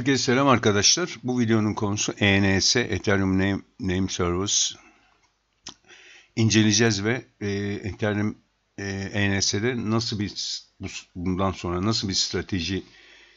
Herkese selam arkadaşlar. Bu videonun konusu ENS, Ethereum Name, Name Service. İnceleyeceğiz ve e, Ethereum e, ENS'de nasıl bir bundan sonra nasıl bir strateji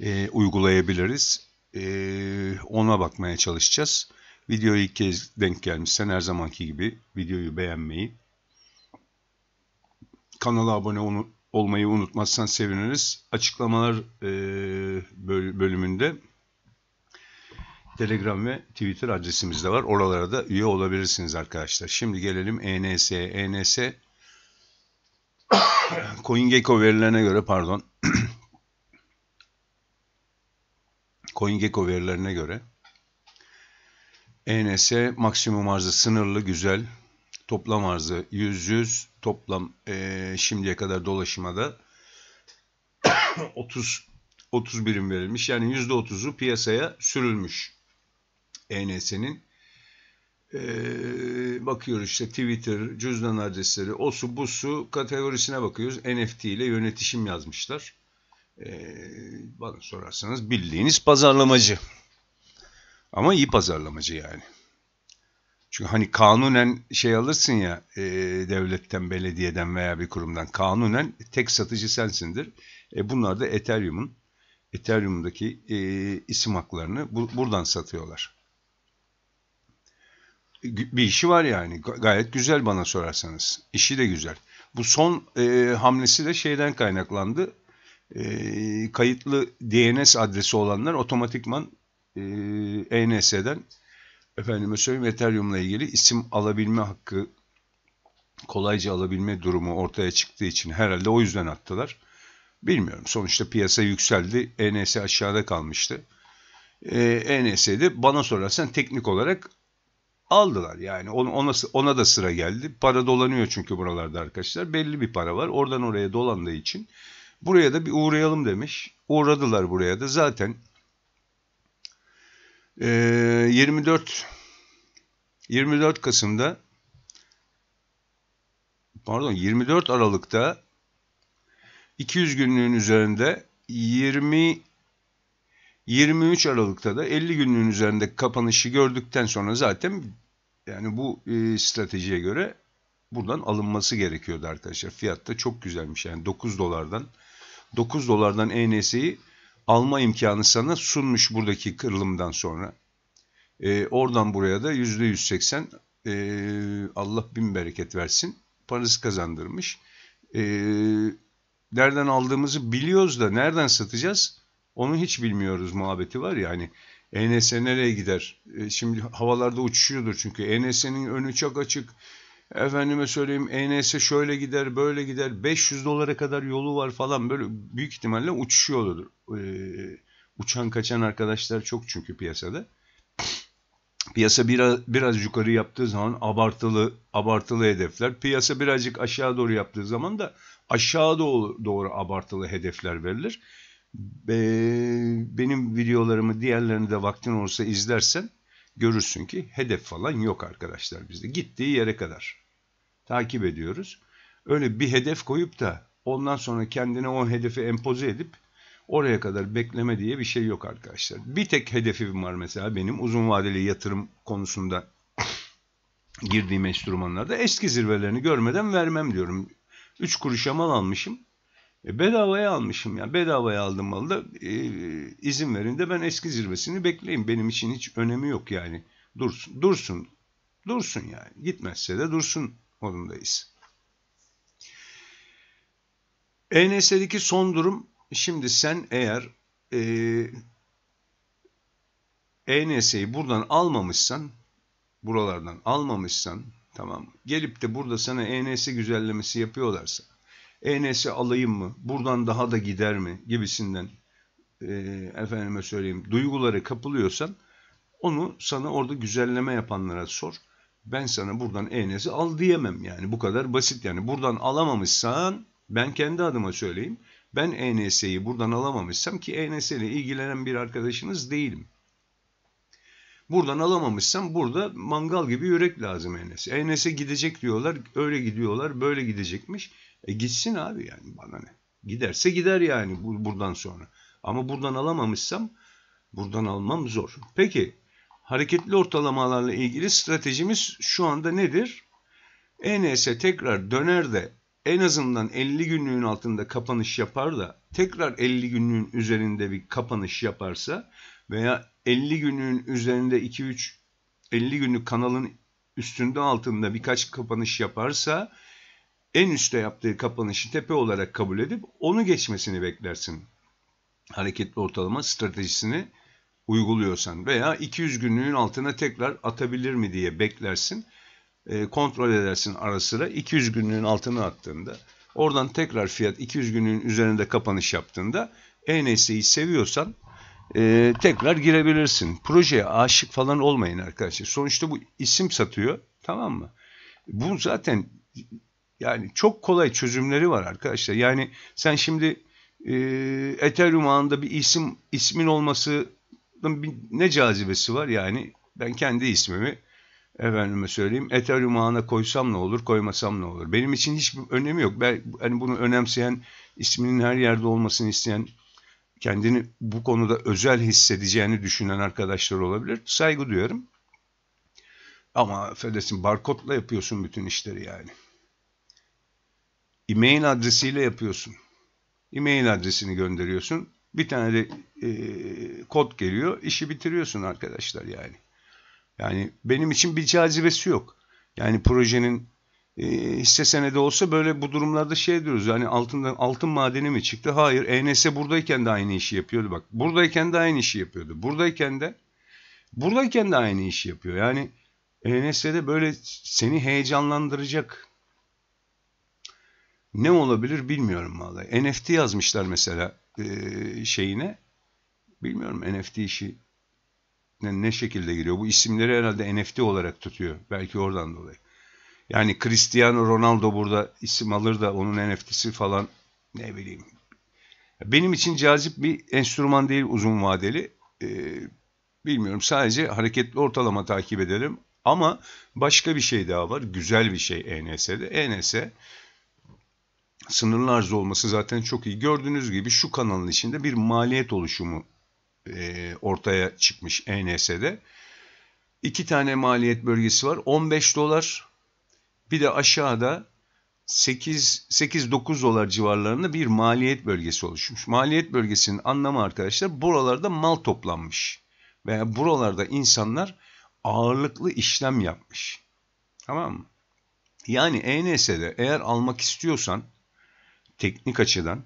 e, uygulayabiliriz e, ona bakmaya çalışacağız. Videoyu ilk kez denk gelmişsen her zamanki gibi videoyu beğenmeyi, kanala abone olmayı unutmazsan seviniriz. Açıklamalar e, bölümünde Telegram ve Twitter adresimiz de var. Oralara da üye olabilirsiniz arkadaşlar. Şimdi gelelim ENS. E ENS CoinGecko verilerine göre pardon CoinGecko verilerine göre ENS maksimum arzı sınırlı güzel toplam arzı 100-100 toplam e, şimdiye kadar dolaşımada 30 30 birim verilmiş yani %30'u piyasaya sürülmüş. ENS'nin. Ee, bakıyoruz işte Twitter, cüzdan adresleri, o su bu su kategorisine bakıyoruz. NFT ile yönetişim yazmışlar. Ee, bana sorarsanız bildiğiniz pazarlamacı. Ama iyi pazarlamacı yani. Çünkü hani kanunen şey alırsın ya e, devletten, belediyeden veya bir kurumdan kanunen tek satıcı sensindir. E, bunlar da Ethereum'un Ethereum'daki e, isim haklarını bu, buradan satıyorlar bir işi var yani. Gayet güzel bana sorarsanız. İşi de güzel. Bu son e, hamlesi de şeyden kaynaklandı. E, kayıtlı DNS adresi olanlar otomatikman e, ENS'den efendime söyleyeyim Ethereum'la ilgili isim alabilme hakkı kolayca alabilme durumu ortaya çıktığı için herhalde o yüzden attılar. Bilmiyorum. Sonuçta piyasa yükseldi. ENS aşağıda kalmıştı. E, ENS'de bana sorarsan teknik olarak aldılar yani ona, ona da sıra geldi. Para dolanıyor çünkü buralarda arkadaşlar. Belli bir para var. Oradan oraya dolandığı için buraya da bir uğrayalım demiş. Uğradılar buraya da zaten e, 24 24 Kasım'da pardon 24 Aralık'ta 200 günlüğün üzerinde 20 23 Aralık'ta da 50 günlüğün üzerinde kapanışı gördükten sonra zaten yani bu e, stratejiye göre buradan alınması gerekiyordu arkadaşlar. Fiyat da çok güzelmiş. Yani 9 dolardan 9 dolardan ENS'yi alma imkanı sana sunmuş buradaki kırılımdan sonra. E, oradan buraya da %180 e, Allah bin bereket versin parası kazandırmış. E, nereden aldığımızı biliyoruz da nereden satacağız? Onu hiç bilmiyoruz muhabbeti var ya hani ENS nereye gider? E, şimdi havalarda uçuşuyordur çünkü ENS'nin önü çok açık. Efendime söyleyeyim ENS şöyle gider böyle gider 500 dolara kadar yolu var falan böyle büyük ihtimalle uçuşuyordur. E, uçan kaçan arkadaşlar çok çünkü piyasada. Piyasa biraz, biraz yukarı yaptığı zaman abartılı abartılı hedefler, piyasa birazcık aşağı doğru yaptığı zaman da aşağı doğru, doğru abartılı hedefler verilir benim videolarımı diğerlerini de vaktin olursa izlersen görürsün ki hedef falan yok arkadaşlar bizde. Gittiği yere kadar takip ediyoruz. Öyle bir hedef koyup da ondan sonra kendine o hedefi empoze edip oraya kadar bekleme diye bir şey yok arkadaşlar. Bir tek hedefim var mesela benim uzun vadeli yatırım konusunda girdiğim enstrümanlarda eski zirvelerini görmeden vermem diyorum. 3 kuruşa mal almışım. E bedavaya almışım ya. Bedavaya aldım malı da e, izin verin de ben eski zirvesini bekleyeyim. Benim için hiç önemi yok yani. Dursun. Dursun. Dursun yani. Gitmezse de dursun modundayız. ENS'deki son durum şimdi sen eğer e, ENS'yi buradan almamışsan buralardan almamışsan tamam gelip de burada sana ENS güzellemesi yapıyorlarsa Enes'i alayım mı? Buradan daha da gider mi? Gibisinden e, efendime söyleyeyim duygulara kapılıyorsan onu sana orada güzelleme yapanlara sor. Ben sana buradan Enes'i al diyemem yani bu kadar basit yani buradan alamamışsan ben kendi adıma söyleyeyim. Ben ENS'yi buradan alamamışsam ki ENS ile ilgilenen bir arkadaşınız değilim. Buradan alamamışsam burada mangal gibi yürek lazım ENS. ENS'e gidecek diyorlar, öyle gidiyorlar, böyle gidecekmiş. E gitsin abi yani bana ne. Giderse gider yani buradan sonra. Ama buradan alamamışsam buradan almam zor. Peki hareketli ortalamalarla ilgili stratejimiz şu anda nedir? ENS tekrar döner de en azından 50 günlüğün altında kapanış yapar da tekrar 50 günlüğün üzerinde bir kapanış yaparsa veya 50 günlüğün üzerinde 2-3 50 günlük kanalın üstünde altında birkaç kapanış yaparsa en üstte yaptığı kapanışı tepe olarak kabul edip onu geçmesini beklersin. Hareketli ortalama stratejisini uyguluyorsan veya 200 günlüğün altına tekrar atabilir mi diye beklersin. E, kontrol edersin ara sıra 200 günlüğün altına attığında oradan tekrar fiyat 200 günlüğün üzerinde kapanış yaptığında ENS'yi seviyorsan e, tekrar girebilirsin. Projeye aşık falan olmayın arkadaşlar. Sonuçta bu isim satıyor tamam mı? Bu zaten yani çok kolay çözümleri var arkadaşlar. Yani sen şimdi e, Ethereum ağında bir isim ismin olması ne cazibesi var yani ben kendi ismimi efendime söyleyeyim Ethereum ağına koysam ne olur koymasam ne olur benim için hiçbir önemi yok ben hani bunu önemseyen isminin her yerde olmasını isteyen kendini bu konuda özel hissedeceğini düşünen arkadaşlar olabilir saygı duyarım ama affedersin barkodla yapıyorsun bütün işleri yani e-mail adresiyle yapıyorsun. E-mail adresini gönderiyorsun. Bir tane de e, kod geliyor. İşi bitiriyorsun arkadaşlar yani. Yani benim için bir cazibesi yok. Yani projenin e, hisse senedi olsa böyle bu durumlarda şey diyoruz. Yani altından altın madeni mi çıktı? Hayır. ENS buradayken de aynı işi yapıyordu. Bak buradayken de aynı işi yapıyordu. Buradayken de buradayken de aynı işi yapıyor. Yani ENS'de böyle seni heyecanlandıracak ne olabilir bilmiyorum vallahi. NFT yazmışlar mesela e, şeyine. Bilmiyorum NFT işi ne, ne şekilde giriyor. Bu isimleri herhalde NFT olarak tutuyor. Belki oradan dolayı. Yani Cristiano Ronaldo burada isim alır da onun NFT'si falan ne bileyim. Benim için cazip bir enstrüman değil uzun vadeli. Ee, bilmiyorum sadece hareketli ortalama takip edelim. Ama başka bir şey daha var. Güzel bir şey ENS'de. ENS sınırlı arz olması zaten çok iyi. Gördüğünüz gibi şu kanalın içinde bir maliyet oluşumu e, ortaya çıkmış ENS'de. İki tane maliyet bölgesi var. 15 dolar bir de aşağıda 8-9 dolar civarlarında bir maliyet bölgesi oluşmuş. Maliyet bölgesinin anlamı arkadaşlar buralarda mal toplanmış. Veya buralarda insanlar ağırlıklı işlem yapmış. Tamam mı? Yani ENS'de eğer almak istiyorsan teknik açıdan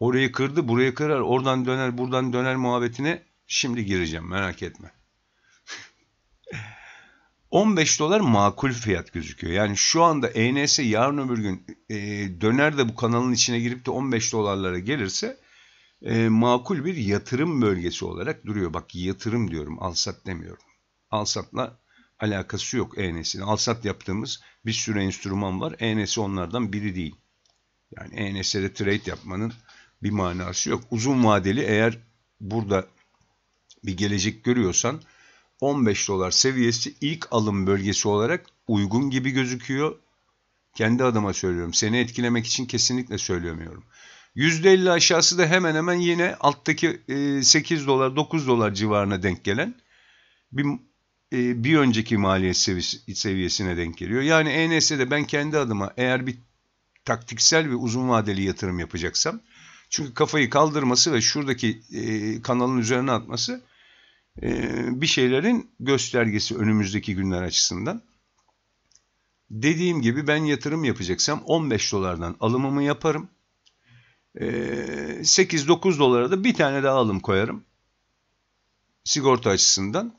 orayı kırdı burayı kırar oradan döner buradan döner muhabbetine şimdi gireceğim merak etme. 15 dolar makul fiyat gözüküyor. Yani şu anda ENS yarın öbür gün e, döner de bu kanalın içine girip de 15 dolarlara gelirse e, makul bir yatırım bölgesi olarak duruyor. Bak yatırım diyorum alsat demiyorum. Alsatla alakası yok ENS'in. Alsat yaptığımız bir sürü enstrüman var. ENS onlardan biri değil. Yani ENS'de trade yapmanın bir manası yok. Uzun vadeli eğer burada bir gelecek görüyorsan 15 dolar seviyesi ilk alım bölgesi olarak uygun gibi gözüküyor. Kendi adıma söylüyorum. Seni etkilemek için kesinlikle söylemiyorum. %50 aşağısı da hemen hemen yine alttaki 8 e, dolar 9 dolar civarına denk gelen bir, e, bir önceki maliyet seviyesine denk geliyor. Yani ENS'de ben kendi adıma eğer bir taktiksel ve uzun vadeli yatırım yapacaksam. Çünkü kafayı kaldırması ve şuradaki e, kanalın üzerine atması e, bir şeylerin göstergesi önümüzdeki günler açısından. Dediğim gibi ben yatırım yapacaksam 15 dolardan alımımı yaparım. 8-9 e, dolara da bir tane daha alım koyarım. Sigorta açısından.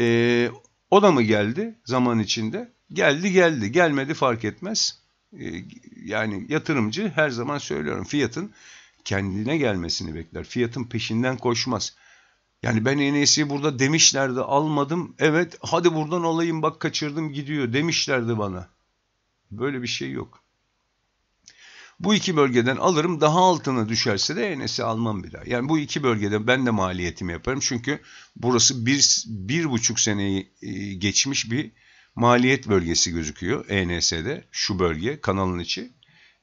E, o da mı geldi zaman içinde? Geldi geldi. Gelmedi fark etmez. Ee, yani yatırımcı her zaman söylüyorum fiyatın kendine gelmesini bekler. Fiyatın peşinden koşmaz. Yani ben en iyisi burada demişlerdi almadım. Evet hadi buradan alayım bak kaçırdım gidiyor demişlerdi bana. Böyle bir şey yok. Bu iki bölgeden alırım daha altına düşerse de enesi almam bir daha. Yani bu iki bölgeden ben de maliyetimi yaparım. Çünkü burası bir, bir buçuk seneyi e, geçmiş bir maliyet bölgesi gözüküyor ENS'de. Şu bölge kanalın içi.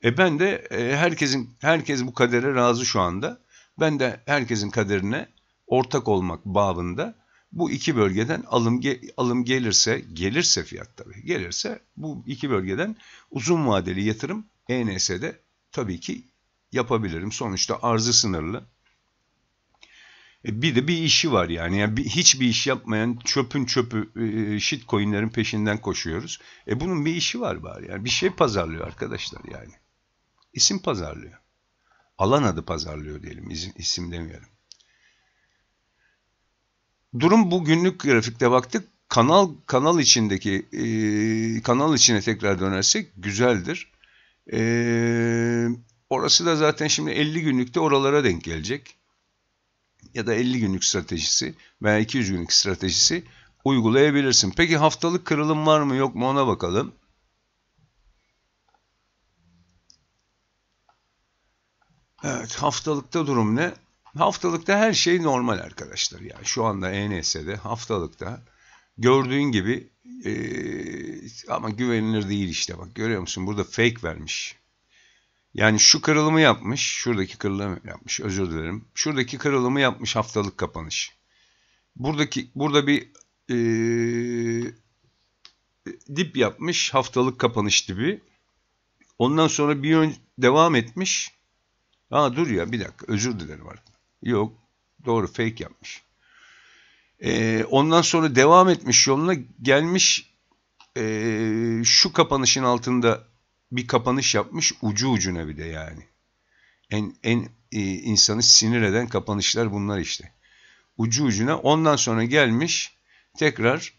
E ben de e, herkesin herkes bu kadere razı şu anda. Ben de herkesin kaderine ortak olmak bağında bu iki bölgeden alım alım gelirse gelirse fiyat tabii gelirse bu iki bölgeden uzun vadeli yatırım ENS'de tabii ki yapabilirim. Sonuçta arzı sınırlı. E, bir de bir işi var yani. yani bir, hiçbir iş yapmayan çöpün çöpü e, e, shitcoinlerin peşinden koşuyoruz. E bunun bir işi var bari yani. Bir şey pazarlıyor arkadaşlar yani. İsim pazarlıyor. Alan adı pazarlıyor diyelim. İsim, isim demeyelim. Durum bu günlük grafikte baktık. Kanal kanal içindeki e, kanal içine tekrar dönersek güzeldir. E, orası da zaten şimdi 50 günlükte oralara denk gelecek ya da 50 günlük stratejisi veya 200 günlük stratejisi uygulayabilirsin. Peki haftalık kırılım var mı yok mu ona bakalım. Evet haftalıkta durum ne? Haftalıkta her şey normal arkadaşlar. Yani şu anda ENS'de haftalıkta gördüğün gibi e, ama güvenilir değil işte bak görüyor musun burada fake vermiş. Yani şu kırılımı yapmış. Şuradaki kırılımı yapmış. Özür dilerim. Şuradaki kırılımı yapmış haftalık kapanış. Buradaki burada bir ee, dip yapmış haftalık kapanış dibi. Ondan sonra bir ön devam etmiş. Aa dur ya bir dakika özür dilerim artık. Yok doğru fake yapmış. Ee, ondan sonra devam etmiş yoluna gelmiş e, şu kapanışın altında bir kapanış yapmış ucu ucuna bir de yani. En, en e, insanı sinir eden kapanışlar bunlar işte. Ucu ucuna ondan sonra gelmiş tekrar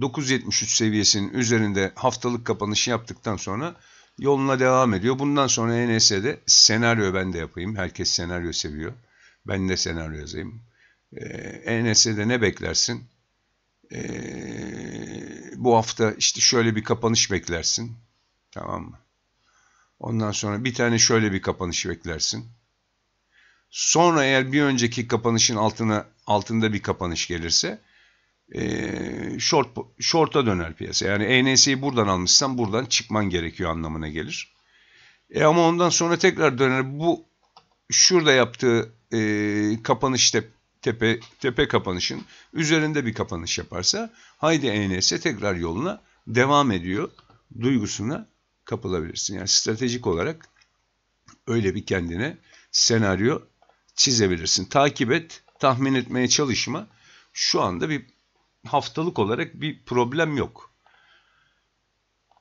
973 seviyesinin üzerinde haftalık kapanışı yaptıktan sonra yoluna devam ediyor. Bundan sonra ENS'de senaryo ben de yapayım. Herkes senaryo seviyor. Ben de senaryo yazayım. Ee, ENS'de ne beklersin? Ee, bu hafta işte şöyle bir kapanış beklersin. Tamam mı? Ondan sonra bir tane şöyle bir kapanış beklersin. Sonra eğer bir önceki kapanışın altına altında bir kapanış gelirse e, short short'a döner piyasa. Yani ENS'yi buradan almışsan buradan çıkman gerekiyor anlamına gelir. E ama ondan sonra tekrar döner. Bu şurada yaptığı e, kapanış tep, tepe tepe kapanışın üzerinde bir kapanış yaparsa haydi ENS tekrar yoluna devam ediyor duygusuna kapılabilirsin. Yani stratejik olarak öyle bir kendine senaryo çizebilirsin. Takip et, tahmin etmeye çalışma. Şu anda bir haftalık olarak bir problem yok.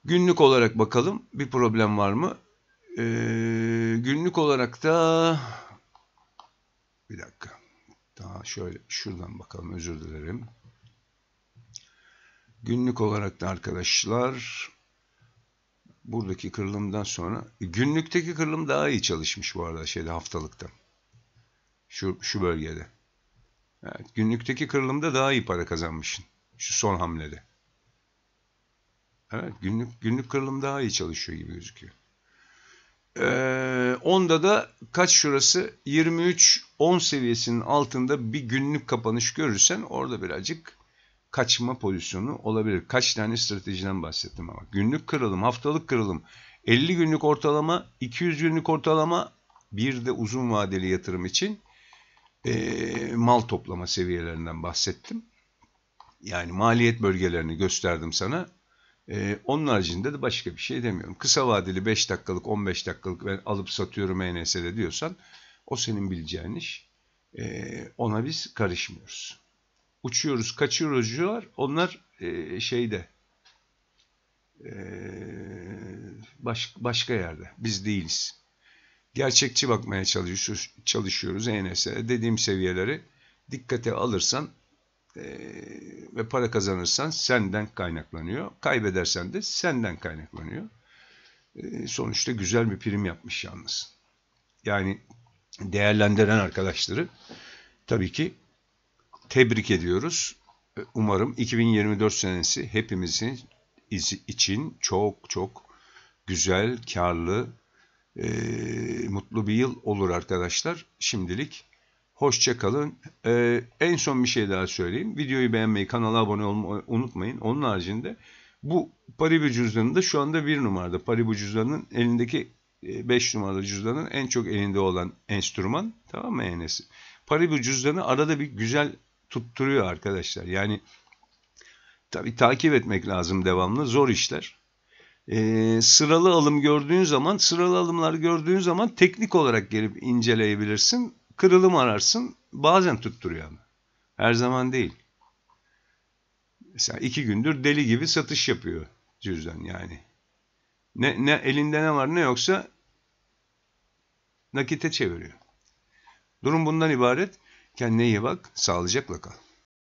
Günlük olarak bakalım bir problem var mı? Ee, günlük olarak da bir dakika. Daha şöyle şuradan bakalım özür dilerim. Günlük olarak da arkadaşlar buradaki kırılımdan sonra günlükteki kırılım daha iyi çalışmış bu arada şeyde haftalıkta. Şu, şu bölgede. Evet, günlükteki kırılımda daha iyi para kazanmışsın. Şu son hamlede. Evet günlük, günlük kırılım daha iyi çalışıyor gibi gözüküyor. Ee, onda da kaç şurası 23-10 seviyesinin altında bir günlük kapanış görürsen orada birazcık kaçma pozisyonu olabilir. Kaç tane stratejiden bahsettim ama. Günlük kırılım, haftalık kırılım, 50 günlük ortalama, 200 günlük ortalama bir de uzun vadeli yatırım için e, mal toplama seviyelerinden bahsettim. Yani maliyet bölgelerini gösterdim sana. E, onun haricinde de başka bir şey demiyorum. Kısa vadeli 5 dakikalık, 15 dakikalık ben alıp satıyorum ENS'de diyorsan o senin bileceğin iş. E, ona biz karışmıyoruz uçuyoruz, kaçıyoruz diyor. Onlar e, şeyde e, baş, başka yerde. Biz değiliz. Gerçekçi bakmaya çalışıyoruz, çalışıyoruz ENS'e. Dediğim seviyeleri dikkate alırsan e, ve para kazanırsan senden kaynaklanıyor. Kaybedersen de senden kaynaklanıyor. E, sonuçta güzel bir prim yapmış yalnız. Yani değerlendiren arkadaşları tabii ki tebrik ediyoruz. Ee, umarım 2024 senesi hepimizin için çok çok güzel, karlı, e, mutlu bir yıl olur arkadaşlar. Şimdilik hoşça kalın. E, en son bir şey daha söyleyeyim. Videoyu beğenmeyi, kanala abone olmayı unutmayın. Onun haricinde bu Paribu cüzdanı da şu anda bir numarada. Paribu cüzdanının elindeki 5 e, numaralı cüzdanın en çok elinde olan enstrüman. Tamam mı Enes'i? Paribu cüzdanı arada bir güzel tutturuyor arkadaşlar. Yani tabi takip etmek lazım devamlı. Zor işler. Ee, sıralı alım gördüğün zaman, sıralı alımlar gördüğün zaman teknik olarak gelip inceleyebilirsin. Kırılım ararsın. Bazen tutturuyor ama. Her zaman değil. Mesela iki gündür deli gibi satış yapıyor cüzdan yani. Ne, ne elinde ne var ne yoksa nakite çeviriyor. Durum bundan ibaret. Kendine iyi bak, sağlıcakla kal.